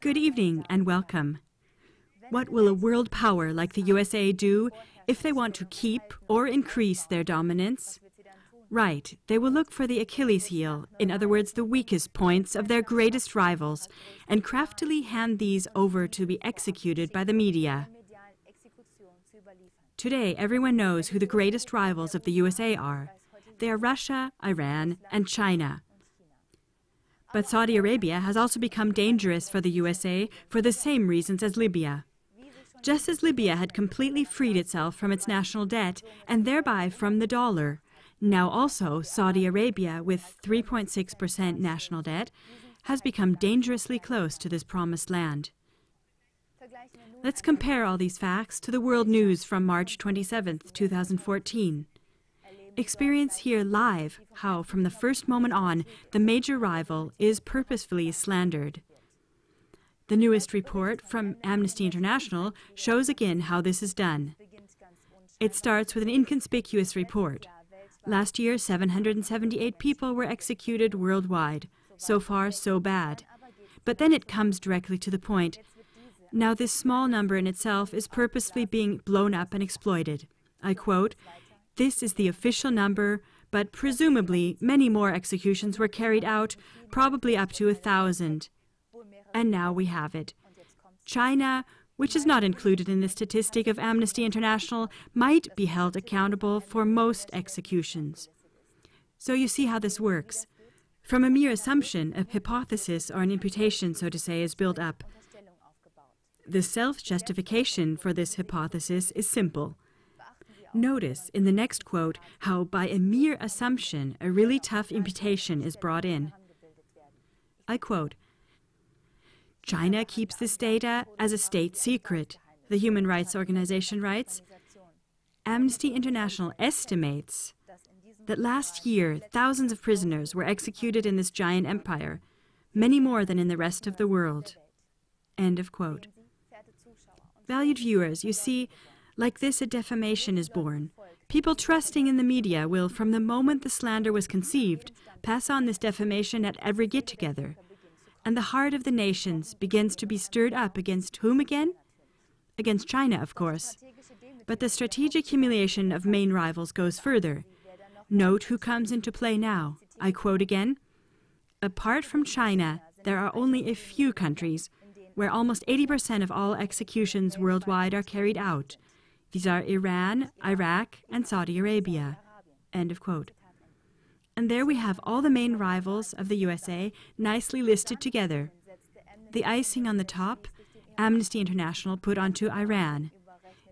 Good evening and welcome. What will a world power like the USA do if they want to keep or increase their dominance? Right, they will look for the Achilles heel, in other words, the weakest points of their greatest rivals, and craftily hand these over to be executed by the media. Today, everyone knows who the greatest rivals of the USA are. They are Russia, Iran, and China. But Saudi Arabia has also become dangerous for the USA for the same reasons as Libya. Just as Libya had completely freed itself from its national debt and thereby from the dollar, now also Saudi Arabia, with 3.6% national debt, has become dangerously close to this promised land. Let's compare all these facts to the world news from March 27, 2014. Experience here live how, from the first moment on, the major rival is purposefully slandered. The newest report from Amnesty International shows again how this is done. It starts with an inconspicuous report. Last year, 778 people were executed worldwide. So far, so bad. But then it comes directly to the point. Now, this small number in itself is purposefully being blown up and exploited. I quote, this is the official number, but presumably many more executions were carried out, probably up to a thousand. And now we have it. China, which is not included in the statistic of Amnesty International, might be held accountable for most executions. So you see how this works. From a mere assumption, a hypothesis or an imputation, so to say, is built up. The self justification for this hypothesis is simple. Notice in the next quote how, by a mere assumption, a really tough imputation is brought in. I quote China keeps this data as a state secret, the human rights organization writes. Amnesty International estimates that last year thousands of prisoners were executed in this giant empire, many more than in the rest of the world. End of quote. Valued viewers, you see, like this, a defamation is born. People trusting in the media will, from the moment the slander was conceived, pass on this defamation at every get together. And the heart of the nations begins to be stirred up against whom again? Against China, of course. But the strategic humiliation of main rivals goes further. Note who comes into play now. I quote again Apart from China, there are only a few countries where almost 80% of all executions worldwide are carried out these are Iran, Iraq, and Saudi Arabia. End of quote. And there we have all the main rivals of the USA nicely listed together. The icing on the top, Amnesty International put onto Iran.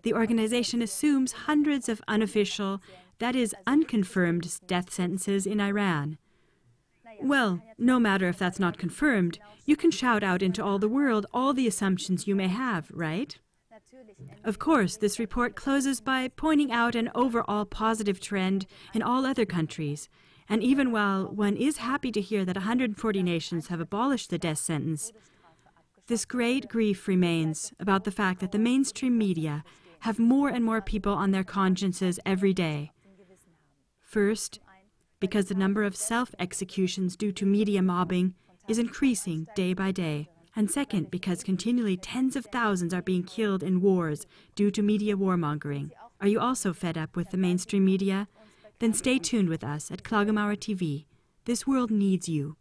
The organization assumes hundreds of unofficial, that is, unconfirmed death sentences in Iran. Well, no matter if that's not confirmed, you can shout out into all the world all the assumptions you may have, right? Of course, this report closes by pointing out an overall positive trend in all other countries. And even while one is happy to hear that 140 nations have abolished the death sentence, this great grief remains about the fact that the mainstream media have more and more people on their consciences every day. First, because the number of self executions due to media mobbing is increasing day by day. And second, because continually tens of thousands are being killed in wars due to media warmongering. Are you also fed up with the mainstream media? Then stay tuned with us at Klagemauer TV. This world needs you.